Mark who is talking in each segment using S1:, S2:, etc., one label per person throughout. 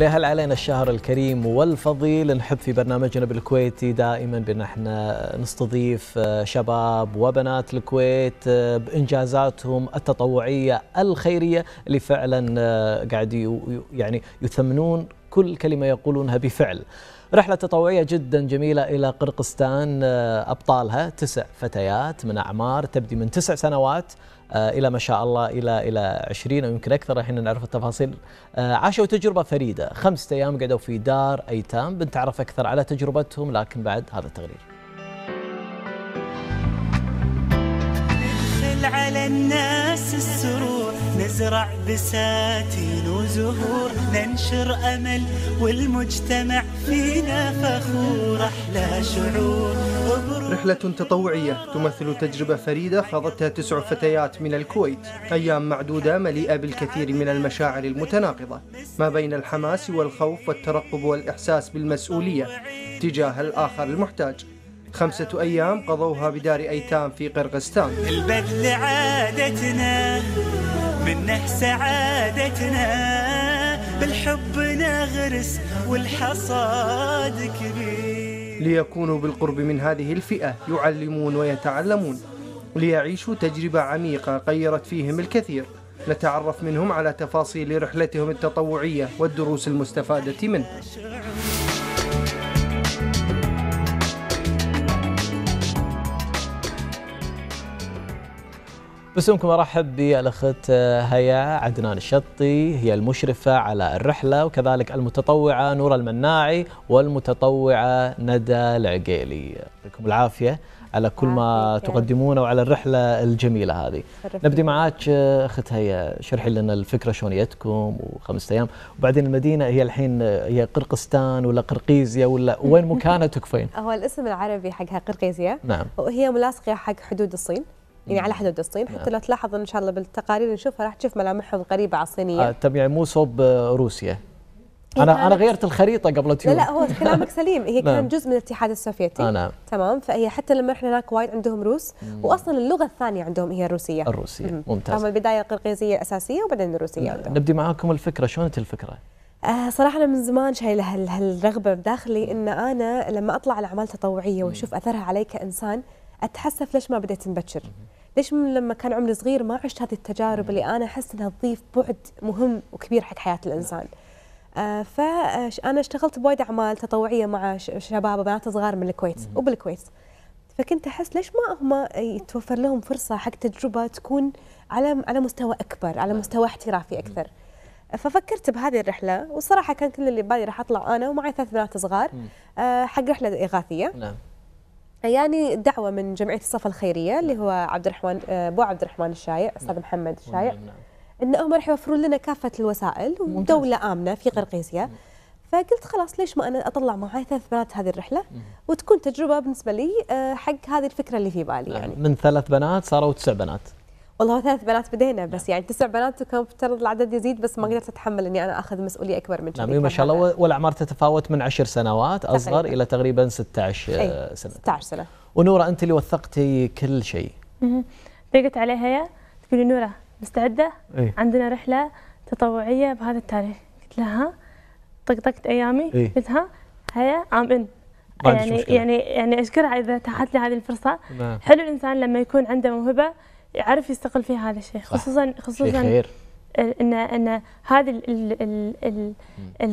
S1: لهل علينا الشهر الكريم والفضيل نحب في برنامجنا بالكويتي دائما بأن احنا نستضيف آه، شباب وبنات الكويت آه، بإنجازاتهم التطوعية الخيرية اللي فعلا آه، قاعد يعني يثمنون كل كلمة يقولونها بفعل رحلة تطوعية جدا جميلة إلى قرقستان أبطالها تسع فتيات من أعمار تبدي من تسع سنوات آه، الى ما شاء الله الى الى 20 او يمكن اكثر الحين نعرف التفاصيل آه، عاشوا تجربه فريده خمسة ايام قعدوا في دار ايتام بنتعرف اكثر على تجربتهم لكن بعد هذا التقرير
S2: على الناس
S3: السرور نزرع بساتين وزهور ننشر أمل والمجتمع فينا فخور أحلى شعور رحلة تطوعية تمثل تجربة فريدة خاضتها تسع فتيات من الكويت أيام معدودة مليئة بالكثير من المشاعر المتناقضة ما بين الحماس والخوف والترقب والإحساس بالمسؤولية تجاه الآخر المحتاج خمسة أيام قضوها بدار أيتام في قرغستان البذل عادتنا منه سعادتنا بالحب
S1: نغرس والحصاد كبير
S3: ليكونوا بالقرب من هذه الفئة يعلمون ويتعلمون ليعيشوا تجربة عميقة غيرت فيهم الكثير نتعرف منهم على تفاصيل رحلتهم التطوعية والدروس
S1: المستفادة منه بسمكم ارحب بالاخت آه، هيا عدنان الشطي هي المشرفه على الرحله وكذلك المتطوعه نور المناعي والمتطوعه ندى العقيلي يعطيكم العافيه على كل ما تقدمونه وعلى الرحله الجميله هذه نبدي معاك آه، اخت هيا شرحي لنا الفكره شلون جتكم وخمسة ايام وبعدين المدينه هي الحين آه، هي قرقستان ولا قرقيزيا ولا وين مكانها تكفين
S2: هو الاسم العربي حقها قرقيزيا نعم وهي ملاصقه حق حدود الصين يعني على حدود الصين حتى نعم. لو تلاحظ ان شاء الله بالتقارير نشوفها راح تشوف ملامحهم قريبه على الصينيه تبع آه،
S1: طيب، يعني مو صوب آه، روسيا
S2: انا انا غيرت
S1: الخريطه قبل تيوم لا لا هو
S2: كلامك سليم هي كان نعم. جزء من الاتحاد السوفيتي آه، نعم تمام فهي حتى لما رحنا هناك وايد عندهم روس واصلا اللغه الثانيه عندهم هي الروسيه الروسيه ممتاز هم البدايه القرقيزيه الاساسيه وبعدين الروسيه عندهم
S1: نبدي معاكم الفكره شلونت الفكره؟
S2: آه صراحة أنا من زمان شايلة هالرغبة بداخلي إن أنا لما أطلع على أعمال تطوعية وأشوف أثرها علي كإنسان أتحسف ليش ما بديت مبكر ليش من لما كان عمري صغير ما عشت هذه التجارب اللي انا احس انها تضيف بعد مهم وكبير حق حياه الانسان آه، فانا آه، اشتغلت بوايد اعمال تطوعيه مع شباب وبنات صغار من الكويت وبالكويت فكنت احس ليش ما هم يتوفر لهم فرصه حق تجربه تكون على على مستوى اكبر على مستوى احترافي اكثر ففكرت بهذه الرحله وصراحه كان كل اللي ببالي راح اطلع انا ومعي ثلاث بنات صغار آه، حق رحله اغاثيه نعم. يعني دعوه من جمعيه الصفا الخيريه اللي نعم. هو عبد الرحمن آه، ابو عبد الرحمن الشايع استاذ نعم. محمد نعم. الشايع أنهم راح يوفرون لنا كافه الوسائل ودوله امنه في قرقيسيا فقلت خلاص ليش ما انا اطلع معي ثلاث بنات هذه الرحله وتكون تجربه بالنسبه لي آه، حق هذه الفكره اللي في بالي يعني
S1: من ثلاث بنات صاروا تسع بنات
S2: والله ثلاث بنات بدينا بس يعني تسع بنات وكان مفترض العدد يزيد بس ما قدرت اتحمل اني انا اخذ مسؤوليه اكبر من كذا. نعم ما شاء
S1: الله والاعمار تتفاوت من عشر سنوات اصغر تقريبا. الى تقريبا 16 إيه، سنه 16 سنه ونوره انت اللي وثقتي كل شيء
S3: ضيقت عليها هي تقولي نوره مستعده؟ إيه؟ عندنا رحله تطوعيه بهذا التاريخ قلت لها طقطقت ايامي إيه؟ قلت لها هيا ام ان يعني يعني يعني اشكرها اذا اتاحت لي هذه الفرصه نعم. حلو الانسان لما يكون عنده موهبه يعرف يستقل فيها هذا الشيء خصوصا خصوصا خير. ان ان هذه الـ الـ الـ الـ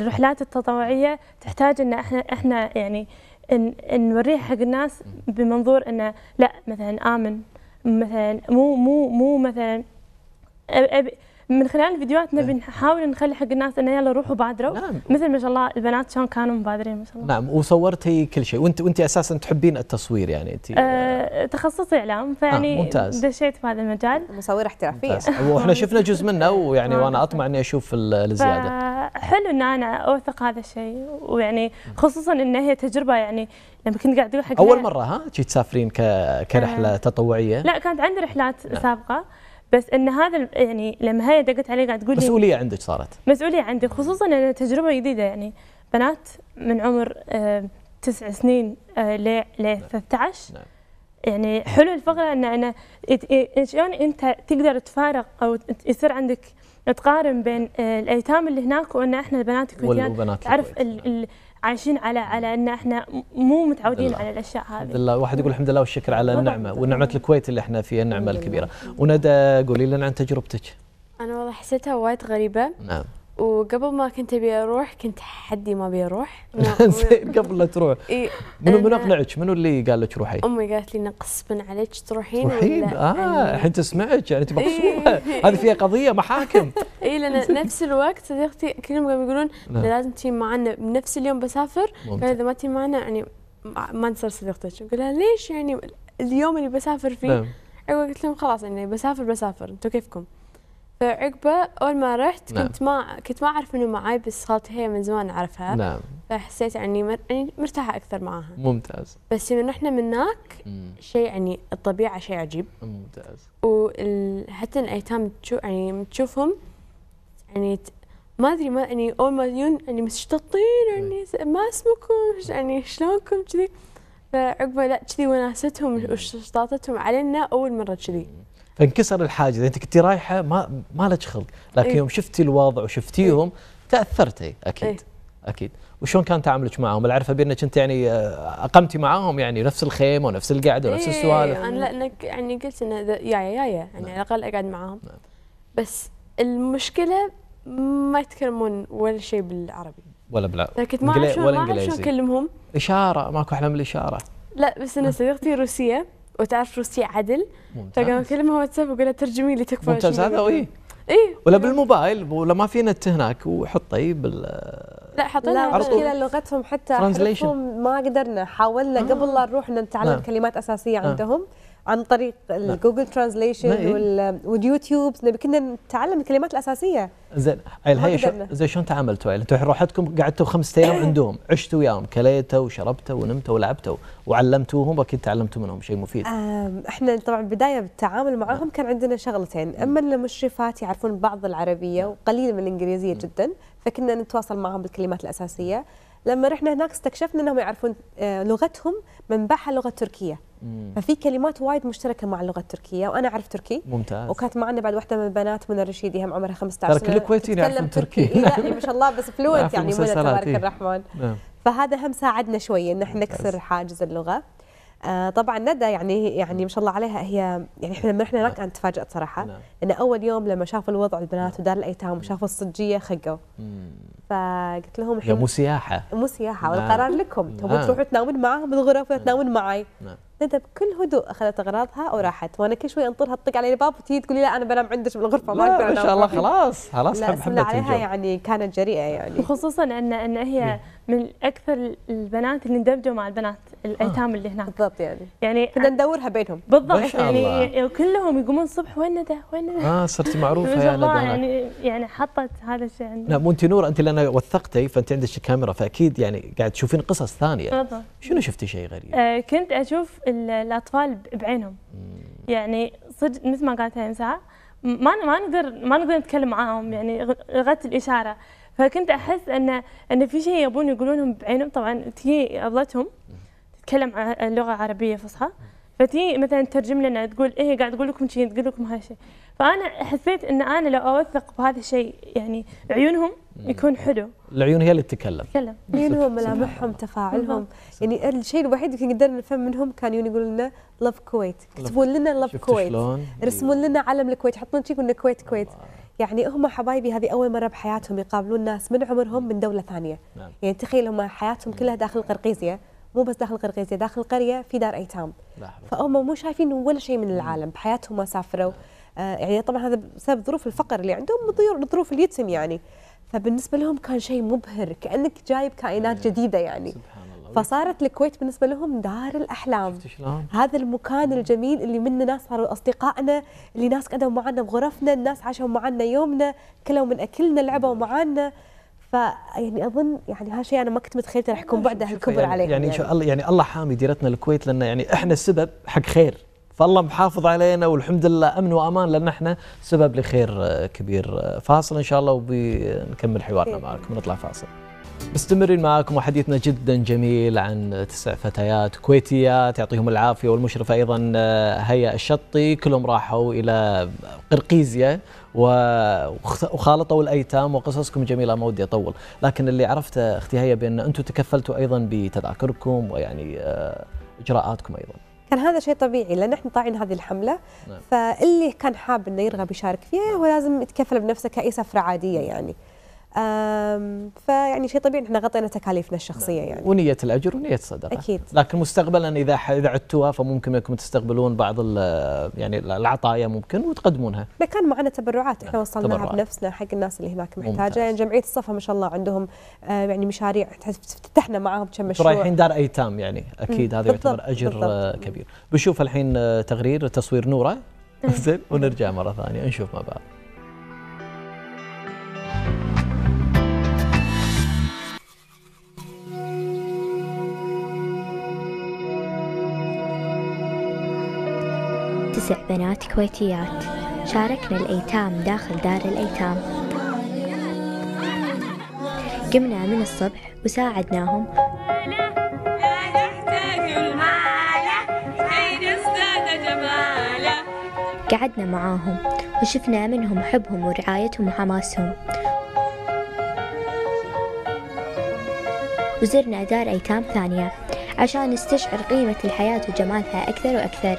S3: الرحلات التطوعيه تحتاج ان احنا احنا يعني ان نوريها حق الناس بمنظور انه لا مثلا امن مثلا مو مو مو مثلا من خلال فيديوهاتنا إيه. نحاول نخلي حق الناس انه يلا روحوا بادروا نعم. مثل ما شاء الله البنات شلون كانوا مبادرين ما شاء الله
S1: نعم وصورتي كل شيء وانت وانت اساسا تحبين التصوير يعني انت
S3: أه تخصصي اعلام فيعني آه دشيت في هذا المجال مصوره احترافيه واحنا
S1: شفنا جزء منه ويعني وانا اطمع اني اشوف الزياده
S3: حلو ان انا اوثق هذا الشيء ويعني خصوصا ان هي تجربه يعني لما كنت قاعد اقول حق اول مره
S1: ها تسافرين كرحله آه. تطوعيه لا
S3: كانت عندي رحلات نعم. سابقه بس ان هذا يعني لما هي دقت علي قاعد تقول لي مسؤوليه عندك صارت مسؤوليه عندي خصوصا ان تجربه جديده يعني بنات من عمر آه، تسع سنين آه، ل 13 نعم. نعم. يعني حلو الفقره ان انا شلون انت تقدر تفارق او يصير عندك تقارن بين آه، الايتام اللي هناك وان احنا البنات الكويتيات تعرف ال نعم. عايشين على على ان احنا مو متعودين على الاشياء هذه الحمد
S1: لله واحد يقول الحمد لله والشكر على النعمه ونعمه الكويت اللي احنا فيها النعمه الكبيره وندى قولي لنا عن تجربتك
S4: انا والله حسيتها وايد غريبه نعم وقبل ما كنت ابي اروح كنت حدي ما ابي اروح
S1: زين قبل لا تروح منو من اقنعك؟ منو اللي قال لك روحي؟ امي
S4: قالت لي انه غصبا عليك تروحين تروحين اه الحين
S1: تسمعك يعني انت مغصوبه هذه فيها قضيه محاكم
S4: اي لان نفس الوقت صديقتي كلهم قاموا يقولون نعم. لازم تجي معنا بنفس اليوم بسافر اذا ما تجي معنا يعني ما نصير صديقتك اقول لها ليش يعني اليوم اللي بسافر فيه نعم. قلت لهم خلاص يعني بسافر بسافر انتم كيفكم؟ عقبه اول ما رحت نعم. كنت ما كنت ما اعرف انه معاي بس خالتي هي من زمان اعرفها نعم فحسيت يعني مر... يعني مرتاحه اكثر معاها ممتاز بس انه نحن من هناك شيء يعني الطبيعه شيء عجيب ممتاز وحتى وال... الايتام تشو يعني تشوفهم يعني ت... ما ادري ما يعني اول ما يجون يعني مشتطين يعني نعم. ما اسمكم يعني شلونكم كذي فعقبه لا كذي وناستهم وشطاطتهم علينا اول مره كذي
S1: فانكسر الحاجز انت كنت رايحه ما ما لك خلق لكن إيه؟ يوم شفتي الوضع وشفتيهم إيه؟ تاثرتي إيه، اكيد إيه؟ اكيد وشلون كان تعاملك معهم؟ العرفة بانك انت يعني آه، اقمتي معاهم يعني نفس الخيمه ونفس القعده ونفس إيه السوالف انا
S4: لانك يعني قلت انه يا يا يا يعني على نعم. الاقل اقعد معاهم نعم. بس المشكله ما يتكلمون ولا شيء بالعربي
S1: ولا بلا فكنت ما اعرف شلون اكلمهم اشاره ماكو احلى من الاشاره
S4: لا بس انا نعم. صديقتي روسيه وتعرف روسي عدل فقام كلمة واتساب وقال لها ترجمي لي تكفى ممتاز هذا
S2: اي
S1: ولا بالموبايل ولا ما في نت هناك وحطي بال
S2: لا حطينا على طول لغتهم حتى ما قدرنا حاولنا آه. قبل لا نروح نتعلم نعم. كلمات اساسيه آه. عندهم آه. عن طريق الجوجل ترانزليشن واليوتيوب واليوتيوب كنا نتعلم الكلمات الاساسيه
S1: زين هي زين شلون تعاملتوا يعني انتم روحتكم قعدتوا خمسة ايام عندهم عشتوا وياهم كليتوا وشربتوا ونمتوا ولعبتوا وعلمتوهم اكيد تعلمتوا منهم شيء مفيد
S2: احنا طبعا بدايه بالتعامل معاهم نعم. كان عندنا شغلتين اما المشرفات يعرفون بعض العربيه نعم. وقليل من الانجليزيه جدا فكنا نتواصل معهم بالكلمات الاساسيه لما رحنا هناك استكشفنا انهم يعرفون آه، لغتهم منبعها لغه تركيه ففي كلمات وايد مشتركه مع اللغه التركيه وانا اعرف تركي ممتاز وكانت معنا بعد واحده من البنات منى الرشيدي هم عمرها 15 سنه ترى الكويتيين يعرفون تركي لا ما شاء الله بس فلوينت يعني منى تبارك إيه. الرحمن نعم. فهذا هم ساعدنا شوي ان احنا نكسر حاجز اللغه آه طبعا ندى يعني يعني ما شاء الله عليها هي يعني احنا لما رحنا هناك آه. انا تفاجات صراحه نعم. ان اول يوم لما شافوا الوضع البنات نعم. ودار الايتام وشافوا الصجيه خقوا فقلت لهم الحين مو سياحه مو سياحه نعم. والقرار لكم تبون نعم. تروحوا تنامون معاهم بالغرف ولا تنامون معي نعم. ندى بكل هدوء اخذت اغراضها وراحت وانا كل شوي انطرها تطق علي الباب وتجي تقول لي لا انا بنام عندك بالغرفه ما اقدر ما شاء الله خلاص خلاص لا حبت عليها يعني
S3: كانت جريئه يعني وخصوصا ان ان هي نعم. من اكثر البنات اللي اندمجوا مع البنات الايتام آه. اللي هناك بالضبط يعني يعني كنا ندورها بينهم بالضبط يعني كلهم يقومون الصبح وين ندى وين ندى اه صرتي معروفه يا ندى يعني يعني حطت هذا الشيء عندي لا
S1: مو انت نور انت لان وثقتي فانت عندك كاميرا فاكيد يعني قاعد تشوفين قصص ثانيه بالضبط شنو شفتي شيء غريب؟
S3: آه كنت اشوف الاطفال بعينهم يعني صدق مثل ما قالت ساعه ما ما نقدر ما نقدر نتكلم معاهم يعني لغه الاشاره فكنت احس ان ان في شيء يبون يقولونهم بعينهم طبعا تجي ابلتهم تتكلم لغه عربيه فصحى فتي مثلا تترجم لنا تقول ايه قاعد اقول لكم شيء تقول لكم هالشيء فانا حسيت ان انا لو اوثق بهذا الشيء يعني عيونهم يكون حلو
S1: العيون هي اللي تتكلم
S3: تتكلم عيونهم ملامحهم تفاعلهم يعني الشيء الوحيد اللي قدرنا نفهم منهم
S2: كانوا يقولون لنا لاف كويت كتبون لنا لاف كويت رسمون لنا علم الكويت حطون شيء يقولوا كويت كويت يعني هم حبايبي هذه اول مره بحياتهم يقابلون ناس من عمرهم من دوله ثانيه نعم. يعني تخيل هم حياتهم كلها داخل قرقيزيا مو بس داخل قرقيزية داخل القرية في دار أيتام فهم مو شايفين ولا شيء من العالم بحياتهم ما سافروا آه يعني طبعا هذا بسبب ظروف الفقر اللي عندهم ظروف اليتم يعني فبالنسبة لهم كان شيء مبهر كأنك جايب كائنات جديدة يعني سبحان الله فصارت الكويت بالنسبة لهم دار الأحلام هذا المكان الجميل اللي منا ناس صاروا أصدقائنا اللي ناس قعدوا معنا بغرفنا الناس عاشوا معنا يومنا كلوا من أكلنا لعبوا معنا فيعني اظن يعني هالشيء انا ما كنت متخيلته راح يكون بعده الكبر يعني عليكم يعني, يعني,
S1: يعني. يعني الله حامي ديرتنا الكويت لان يعني احنا سبب حق خير فالله محافظ علينا والحمد لله امن وامان لان احنا سبب لخير آه، كبير آه، فاصل ان شاء الله وبنكمل حوارنا معكم نطلع فاصل مستمرين معاكم وحديثنا جدا جميل عن تسع فتيات كويتيات يعطيهم العافيه والمشرفه ايضا آه، هيا الشطي كلهم راحوا الى قرقيزيا وخالطوا الايتام وقصصكم جميله ما ودي اطول لكن اللي عرفته اختي هيا بان انتم تكفلتوا ايضا بتذاكركم ويعني آه، اجراءاتكم ايضا
S2: كان هذا شيء طبيعي لان احنا طالعين هذه الحمله نعم. فاللي كان حاب انه يرغب يشارك فيها نعم. هو لازم يتكفل بنفسه كاي سفره عاديه يعني فيعني شيء طبيعي احنا غطينا تكاليفنا الشخصيه نعم. يعني
S1: ونيه الاجر ونيه الصدقه اكيد لكن مستقبلا اذا اذا عدتوها فممكن انكم تستقبلون بعض يعني العطايا ممكن وتقدمونها
S2: كان معنا تبرعات احنا نعم، وصلناها تبرعات. بنفسنا حق الناس اللي هناك محتاجه يعني جمعيه الصفا ما شاء الله عندهم يعني مشاريع افتتحنا معاهم كم مشروع رايحين دار
S1: ايتام يعني اكيد هذا يعتبر اجر بالضبط. آه، كبير بنشوف الحين آه، تقرير تصوير نوره زين ونرجع مره ثانيه نشوف مع بعض
S3: تسع بنات كويتيات شاركنا الأيتام داخل دار الأيتام قمنا من الصبح وساعدناهم قعدنا معاهم وشفنا منهم حبهم ورعايتهم وحماسهم وزرنا دار أيتام ثانية عشان نستشعر قيمة الحياة وجمالها أكثر وأكثر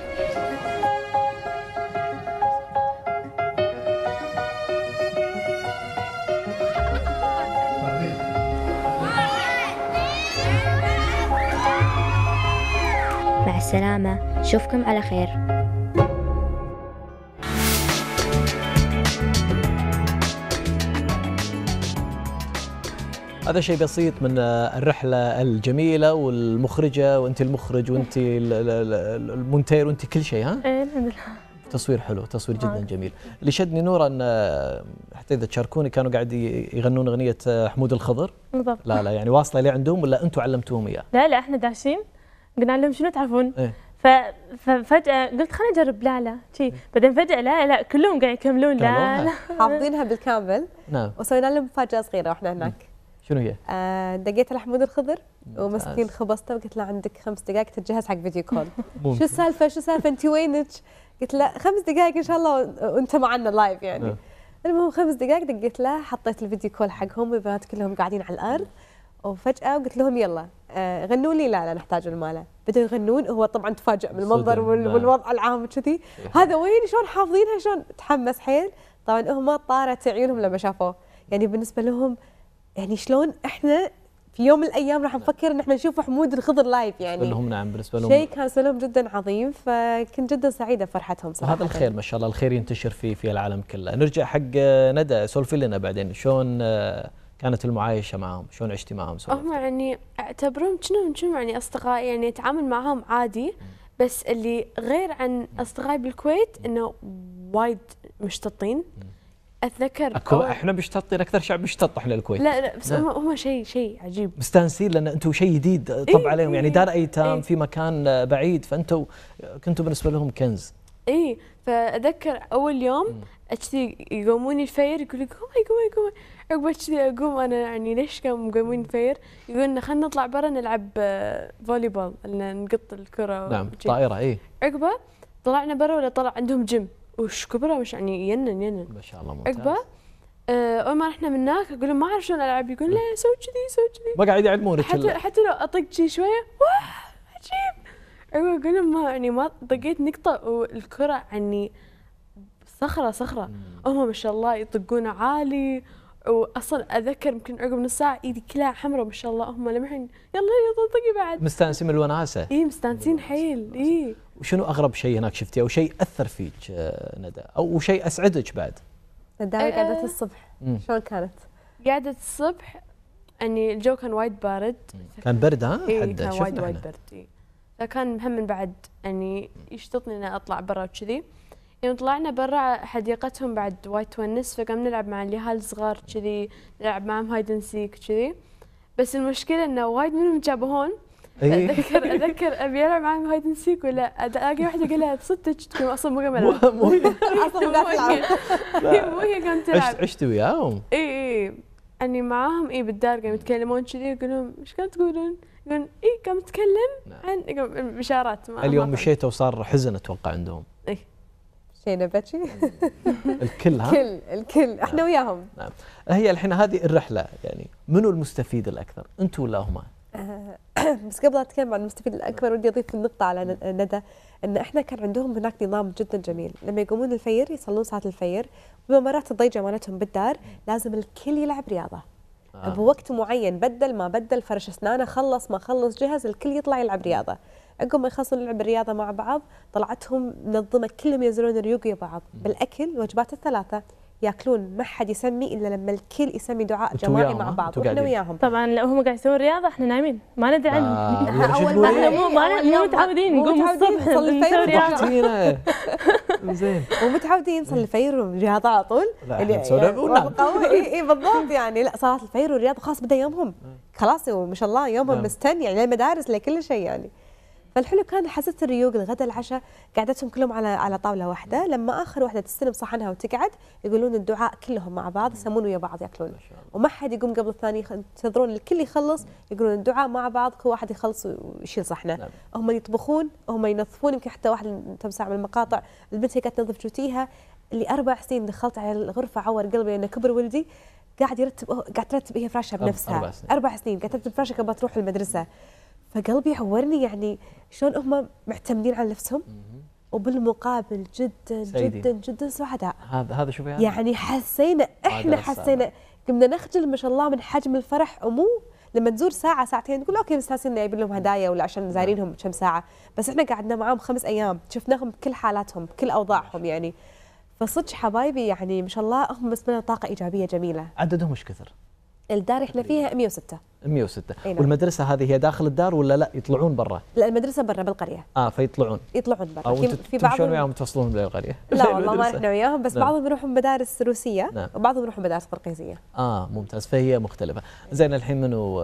S3: السلامة شوفكم على خير
S1: هذا شيء بسيط من الرحلة الجميلة والمخرجة وأنت المخرج وأنت المونتير وأنت كل شيء ها؟ إيه الحمد لله تصوير حلو تصوير جدا آه. جميل اللي شدني نورا ان حتى اذا تشاركوني كانوا قاعد يغنون اغنيه حمود الخضر بالضبط لا لا يعني واصله لي عندهم ولا انتم علمتوهم اياه
S3: لا لا احنا داشين قلنا لهم شنو تعرفون؟ إيه؟ ففجأة قلت خليني أجرب لا لا شي إيه. بعدين فجأة لا لا كلهم قاعد يكملون لا لا حافظينها بالكامل نعم وسوينا لهم مفاجأة صغيرة واحنا إيه. هناك
S1: شنو هي؟
S2: آه، دقيت على حمود الخضر ومسكين خبصته وقلت له عندك خمس دقائق تتجهز حق فيديو كول شو السالفة شو السالفة أنت وينك؟ قلت له خمس دقائق إن شاء الله وأنت معنا لايف يعني نعم. المهم خمس دقائق دقيت له حطيت الفيديو كول حقهم البنات كلهم قاعدين على الأرض وفجاه قلت لهم يلا آه، غنوا لي لا لا نحتاج الماله بدأوا يغنون هو طبعا تفاجئ من المنظر نعم. والوضع العام كذي هذا وين شلون حافظينها شلون تحمس حيل طبعا هم طارت عيونهم لما شافوه يعني بالنسبه لهم يعني شلون احنا في يوم من الايام راح نفكر ان احنا نشوف حمود الخضر لايف يعني لهم نعم بالنسبه لهم شيء كان سلام جدا عظيم فكنت جدا سعيده بفرحتهم صراحه هذا الخير ما
S1: شاء الله الخير ينتشر في في العالم كله نرجع حق آه، ندى سولفي لنا بعدين شلون آه، كانت المعايشه معهم شلون عشتي معهم هم
S4: يعني اعتبرهم شنو شنو يعني اصدقائي يعني اتعامل معهم عادي بس اللي غير عن اصدقائي بالكويت انه وايد مشتطين اتذكر أكو
S1: احنا مشتطين اكثر شعب مشتط احنا الكويت لا لا بس هم
S4: هم شيء شيء عجيب
S1: مستانسين لان انتم شيء جديد طب إيه عليهم يعني إيه، دار ايتام إيه في مكان بعيد فانتم كنتوا بالنسبه لهم كنز
S4: اي فاتذكر اول يوم كذي يقوموني الفير يقول لي قومي قومي قومي عقب كذي اقوم انا يعني ليش كانوا مقومين الفير؟ يقول لنا خلينا نطلع برا نلعب آه، فولي بول نقط الكره نعم طائره اي عقبه طلعنا برا ولا طلع عندهم جيم وش كبره مش يعني ينن ينن
S1: ما شاء الله ممتاز عقبه
S4: آه، اول ما رحنا من هناك اقول لهم ما اعرف شلون العب يقول لا سوي كذي سوي كذي ما قاعد
S1: يعلمونك حتى, حتى
S4: لو اطق شي شويه واه عجيب ايوه كل ما يعني ما طقيت نقطه والكره يعني صخره صخره هم ما شاء الله يطقون عالي واصلا اذكر يمكن عقب نص ساعه ايدي كلها حمراء ما شاء الله هم لمحين يلا يلا طقي بعد
S1: مستانسين من الوناسه
S4: اي مستانسين حيل اي
S1: وشنو اغرب شيء هناك شفتيه او شيء اثر فيك آه، ندى او شيء اسعدك بعد
S4: ندى آه، قعدت الصبح شلون كانت؟ قعدت الصبح اني يعني الجو كان وايد بارد كان برد ها؟ إيه حده كان وايد وايد برد إيه. فكان مهم بعد يعني يشتطني اني اطلع برا وكذي يوم يعني طلعنا برا حديقتهم بعد وايد تونس فقام نلعب مع اليهال الصغار كذي نلعب معهم هايد اند سيك كذي بس المشكله انه وايد منهم هون إيه. اتذكر اتذكر ابي العب معاهم هايد اند سيك ولا الاقي واحده اقول لها صدتك تكون اصلا مو قاعد مو هي اصلا إيه، مو هي قامت
S1: تلعب عشت وياهم؟
S4: اي اي اني معاهم اي بالدار قاموا يتكلمون كذي يقولون ايش قاعد تقولون؟ لان اي قام تكلم نعم. عن بشارات ما اليوم مشيت
S1: وصار حزن اتوقع عندهم
S2: اي شينا نبتشي
S1: الكل ها الكل
S2: الكل نعم. احنا نعم. وياهم نعم
S1: هي الحين هذه الرحله يعني منو المستفيد الاكثر انتم ولا هم؟
S2: آه، بس قبل اتكلم عن المستفيد الاكبر ودي اضيف النقطه على ندى ان احنا كان عندهم هناك نظام جدا جميل لما يقومون الفير يصلون صلاه الفير والممرات الضيجه مالتهم بالدار لازم الكل يلعب رياضه آه. بوقت معين بدل ما بدل فرش اسنانه خلص ما خلص جهز الكل يطلع يلعب رياضه عقب ما يخلصون يلعب الرياضه مع بعض طلعتهم منظمه كلهم ينزلون ريوق بعض بالاكل وجبات الثلاثه
S3: ياكلون ما حد يسمي الا لما الكل يسمي دعاء جماعي مع بعض واحنا وياهم طبعا لو هم قاعد يسوون رياضه احنا نايمين ما ندري عنهم آه اول ما احنا مو متعودين نقوم الصبح نسوي رياضه
S2: زين
S3: ومتعودين نصل إيه. الفير والرياض على
S2: طول لا اللي يعني, يعني اي إيه، بالضبط يعني لا صلاه الفير والرياض خلاص بدا يومهم إيه. خلاص وما شاء الله يومهم نعم. مستني يعني للمدارس لكل شيء يعني فالحلو كان حسيت الريوق الغداء العشاء قعدتهم كلهم على على طاوله واحده لما اخر واحده تستلم صحنها وتقعد يقولون الدعاء كلهم مع بعض يسمون ويا بعض ياكلون وما حد يقوم قبل الثاني ينتظرون الكل يخلص يقولون الدعاء مع بعض كل واحد يخلص ويشيل صحنه نعم. هم يطبخون هم ينظفون يمكن حتى واحد تم من المقاطع البنت هي كانت تنظف جوتيها اللي اربع سنين دخلت على الغرفه عور قلبي لان كبر ولدي قاعد يرتب قاعد ترتب هي فراشها بنفسها اربع سنين, أربع سنين. قاعد ترتب فراشها قبل تروح المدرسه فقلبي عورني يعني شلون هم معتمدين على نفسهم وبالمقابل جدا جدا جدا سعداء
S1: هذا هذا شوفي يعني
S2: حسينا احنا حسينا قمنا نخجل ما شاء الله من حجم الفرح ومو لما تزور ساعة ساعتين تقول اوكي مستانسين ناسين لهم هدايا ولا عشان نعم. زايرينهم كم ساعة، بس احنا قعدنا معاهم خمس ايام، شفناهم بكل حالاتهم، بكل اوضاعهم يعني. فصدق حبايبي يعني ما شاء الله هم بس طاقة ايجابية جميلة.
S1: عددهم ايش كثر؟
S2: الدار احنا فيها 106
S1: 106 أينا. نعم. والمدرسه هذه هي داخل الدار ولا لا يطلعون برا
S2: لا المدرسه برا بالقريه
S1: اه فيطلعون
S2: يطلعون برا او في بعض تمشون وياهم
S1: تفصلون بالقريه لا والله ما رحنا وياهم بس نعم. بعضهم
S2: يروحون مدارس روسيه نعم. وبعضهم يروحون مدارس قرقيزيه
S1: اه ممتاز فهي مختلفه زين الحين منو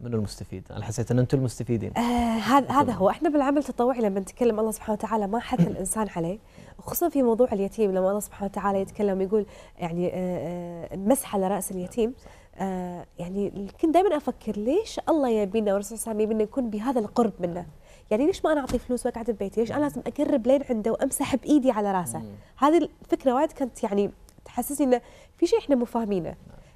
S1: منو المستفيد انا حسيت ان انتم المستفيدين
S2: هذا آه هذا هو احنا بالعمل التطوعي لما نتكلم الله سبحانه وتعالى ما حث الانسان عليه خصوصا في موضوع اليتيم لما الله سبحانه وتعالى يتكلم يقول يعني آه, آه، مسح على راس اليتيم صح. آه، يعني كنت دائما افكر ليش الله يبينا والرسول صلى الله عليه وسلم يبينا نكون بهذا القرب منه يعني ليش ما انا اعطيه فلوس واقعد ببيتي ليش انا لازم اقرب لين عنده وامسح بايدي على راسه هذه الفكره وايد كانت يعني تحسسني انه في شيء احنا مو فاهمينه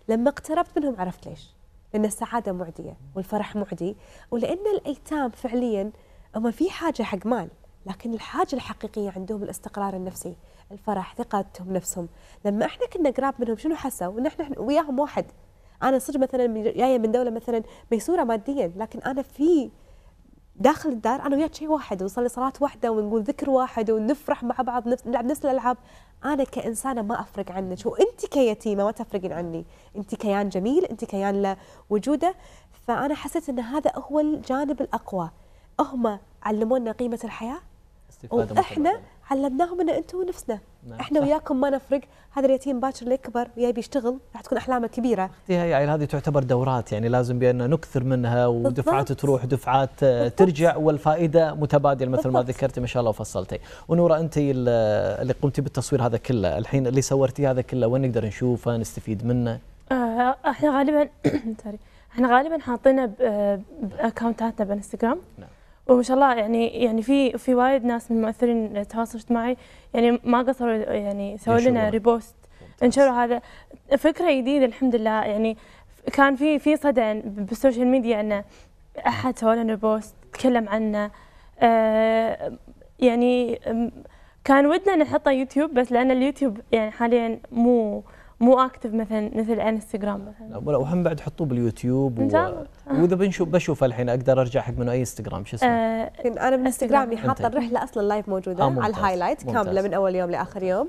S2: لما اقتربت منهم عرفت ليش لان السعاده معديه والفرح معدي ولان الايتام فعليا هم في حاجه حق مال لكن الحاجه الحقيقيه عندهم الاستقرار النفسي الفرح ثقتهم نفسهم لما احنا كنا قراب منهم شنو حسوا ان احنا وياهم واحد انا صدق مثلا جايه من دوله مثلا ميسوره ماديا لكن انا في داخل الدار انا وياك شيء واحد ونصلي صلاه واحده ونقول ذكر واحد ونفرح مع بعض نفس نلعب نفس الالعاب انا كانسانه ما افرق عنك وانت كيتيمه ما تفرقين عني انت كيان جميل انت كيان له وجوده فانا حسيت ان هذا هو الجانب الاقوى هم علمونا قيمه الحياه
S1: واحنا
S2: علمناهم ان انتم نفسنا نعم. احنا صح. وياكم ما نفرق هذا اليتيم باكر اللي يكبر ويبي بيشتغل راح تكون احلامه كبيره اختي
S1: يعني هذه تعتبر دورات يعني لازم بان نكثر منها ودفعات بالضبط. تروح دفعات بالضبط. ترجع والفائده متبادله مثل ما ذكرتي ما شاء الله وفصلتي ونوره انت اللي قمتي بالتصوير هذا كله الحين اللي صورتيه هذا كله وين نقدر نشوفه نستفيد منه
S3: آه، احنا غالبا احنا غالبا حاطينه آه، باكونتاتنا بانستغرام نعم وما شاء الله يعني يعني في في وايد ناس من مؤثرين التواصل الاجتماعي يعني ما قصروا يعني سووا لنا ريبوست انشروا هذا فكره جديده الحمد لله يعني كان في في صدى بالسوشيال ميديا انه احد سوى لنا بوست تكلم عنه آه، يعني كان ودنا نحطه يوتيوب بس لان اليوتيوب يعني حاليا مو مو اكتف مثلا مثل انستغرام
S1: مثلا وهم بعد حطوه باليوتيوب و... آه. واذا بنشوف بشوف الحين اقدر ارجع حق من اي انستغرام شو اسمه
S3: آه انا بانستغرامي حاطه الرحله
S2: اصلا لايف موجوده آه على الهايلايت كامله من اول يوم لاخر يوم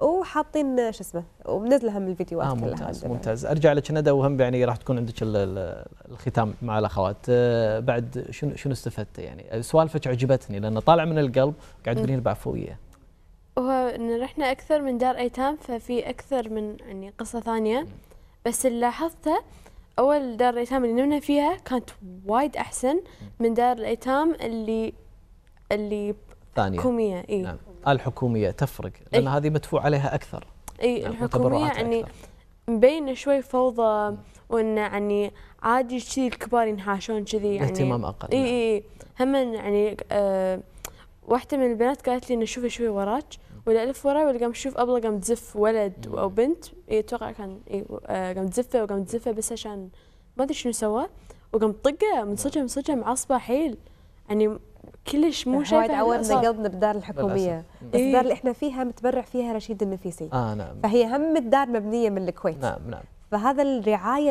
S2: وحاطين شو اسمه ومنزله هم الفيديوهات آه ممتاز كلها ممتاز
S1: ممتاز ارجع لك ندى وهم يعني راح تكون عندك الختام مع الاخوات آه، بعد شنو شنو استفدت يعني سوالفك عجبتني لان طالع من القلب قاعد تقولين بعفويه
S4: هو إن رحنا أكثر من دار أيتام ففي أكثر من يعني قصة ثانية بس اللي لاحظته أول دار الأيتام اللي نمنا فيها كانت وايد أحسن من دار الأيتام اللي اللي
S1: ثانية حكومية إي نعم الحكومية تفرق لأن إيه؟ هذه مدفوع عليها أكثر
S4: إي نعم. الحكومية يعني مبينة شوي فوضى وإن يعني عادي كذي الكبار ينحاشون كذي يعني اهتمام أقل إي نعم. إي هم يعني آه واحدة من البنات قالت لي إنه شوفي شوي وراك ولا ألف وراي ولا قام شوف أبله قام تزف ولد أو بنت يتوقع كان آه، قام تزفه وقام تزفه بس عشان ما أدري شنو سواه وقام طقه من من منصجم معصبه حيل يعني كلش مو شايفه وايد
S2: عورنا قلبنا بالدار الحكوميه بس الدار اللي احنا فيها متبرع فيها رشيد النفيسي اه نعم فهي هم الدار مبنيه من الكويت نعم نعم فهذا الرعايه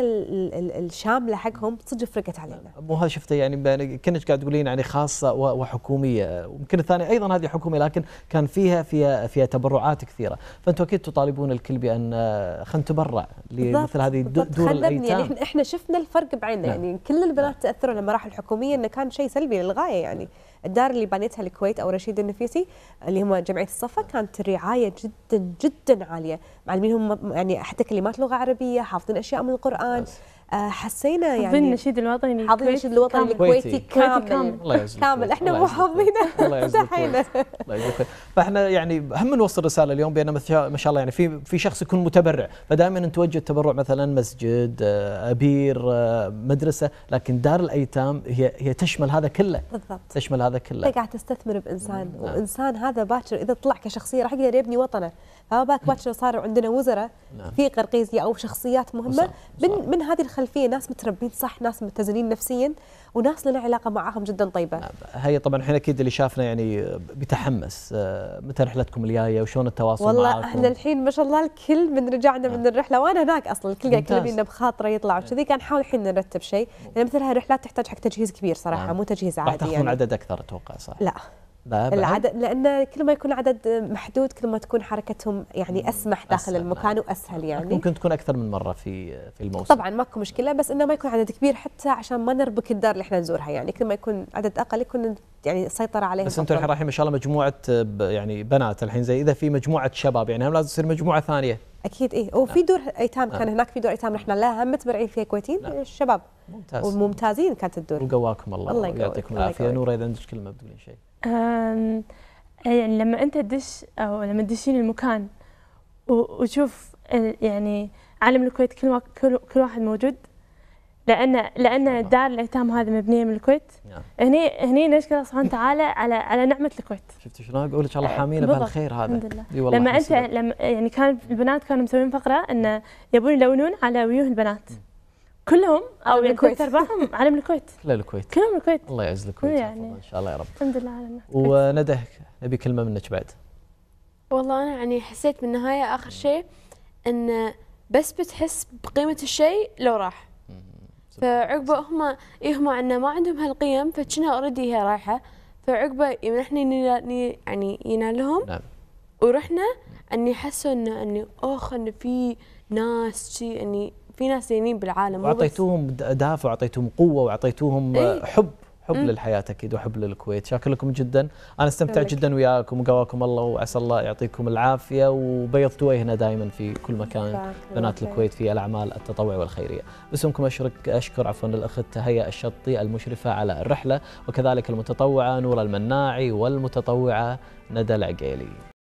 S2: الشامله حقهم صدق فرقت علينا
S1: مو هذا شفته يعني كنت قاعد تقولين يعني خاصه وحكوميه ويمكن الثانيه ايضا هذه حكوميه لكن كان فيها فيها فيها تبرعات كثيره فانتم اكيد تطالبون الكل بان خلينا نتبرع لمثل هذه دور الايتام يعني
S2: احنا شفنا الفرق بعيننا نعم. يعني كل البنات تاثروا المراحل الحكوميه انه كان شيء سلبي للغايه يعني الدار اللي بنيتها الكويت او رشيد النفيسي اللي هم جمعيه الصفا كانت الرعايه جدا جدا عاليه معلمينهم يعني حتى كلمات لغه عربيه حافظين اشياء من القران آه، حسينا يعني حظي النشيد
S3: الوطني حظي النشيد الوطني الكويتي كامل كامل,
S1: كامل. احنا مو
S3: حافظينه مستحيل
S1: فاحنا يعني هم نوصل رساله اليوم بان ما شاء الله يعني في في شخص يكون متبرع فدائما نتوجه التبرع مثلا مسجد آه، ابير آه، مدرسه لكن دار الايتام هي هي تشمل هذا كله بالضبط تشمل هذا كله انت
S2: قاعد تستثمر بانسان نعم. وانسان هذا باكر اذا طلع كشخصيه راح يقدر يبني وطنه فما بالك باكر صار عندنا وزراء نعم. في قرقيزية أو شخصيات مهمة صح. من صح. من هذه الخلفية ناس متربين صح ناس متزنين نفسيا وناس لنا علاقة معاهم جدا طيبة نعم.
S1: هي طبعا احنا أكيد اللي شافنا يعني بيتحمس آه، متى رحلتكم الجاية وشون التواصل والله معاكم والله احنا
S2: الحين ما شاء الله الكل من رجعنا نعم. من الرحلة وأنا هناك أصلا الكل قاعد يكلمنا بخاطره يطلع وكذي كان نحاول الحين نرتب شيء لأن مثل هالرحلات تحتاج حق تجهيز كبير صراحة مو تجهيز عادي راح تاخذون يعني.
S1: عدد أكثر أتوقع صح لا العدد
S2: لان كل ما يكون عدد محدود كل ما تكون حركتهم يعني اسمح داخل أسهل المكان نعم. واسهل يعني ممكن
S1: تكون اكثر من مره في في الموسم طبعا
S2: ماكو مشكله بس انه ما يكون عدد كبير حتى عشان ما نربك الدار اللي احنا نزورها يعني كل ما يكون عدد اقل يكون يعني السيطره عليها بس انتم الحين
S1: رايحين ما شاء الله مجموعه يعني بنات الحين زي اذا في مجموعه شباب يعني هم لازم تصير مجموعه ثانيه
S2: اكيد ايه وفي نعم. دور ايتام نعم. كان هناك في دور ايتام احنا لا هم متبرعين فيها كويتين نعم. الشباب ممتاز
S1: وممتازين كانت الدور وقواكم الله الله يعطيكم العافيه نوره اذا عندك كلمه بتقولين شيء
S3: إيه، يعني لما انت تدش او لما تدشين المكان وتشوف يعني عالم الكويت كل كل واحد موجود لان لان دار الايتام هذه مبنيه من الكويت نعم. هني هني نشكر الله سبحانه وتعالى على على نعمه الكويت
S1: شفت شلون اقول لك الله إيه، حامينا بالخير هذا الحمد لله لما انت لما
S3: يعني كان البنات كانوا مسوين فقره انه يبون يلونون على وجوه البنات م. كلهم او يعني الثلاث ارباحهم
S1: عالم الكويت لا الكويت كلهم الكويت الله يعز الكويت يعني ان شاء الله يا رب
S3: الحمد لله على النعمه
S1: ونده نبي كلمه منك بعد
S4: والله انا يعني حسيت بالنهايه اخر شيء ان بس بتحس بقيمه الشيء لو راح فعقبه هم إيه هم عنا ما عندهم هالقيم فكنا اوريدي هي رايحه فعقبه احنا يعني ينالهم نعم ورحنا اني حسوا انه اني اوخ انه في ناس شيء اني في ناس زينين بالعالم واعطيتوهم
S1: دافع واعطيتوهم قوه واعطيتوهم إيه؟ حب حب للحياه اكيد وحب للكويت شاكر لكم جدا انا استمتعت جدا وياكم وقواكم الله وعسى الله يعطيكم العافيه وبيضت وجهنا دائما في كل مكان بنات الكويت في الاعمال التطوعيه والخيريه باسمكم اشرك اشكر عفوا الاخت تهيا الشطي المشرفه على الرحله وكذلك المتطوعه نوره المناعي والمتطوعه ندى العقيلي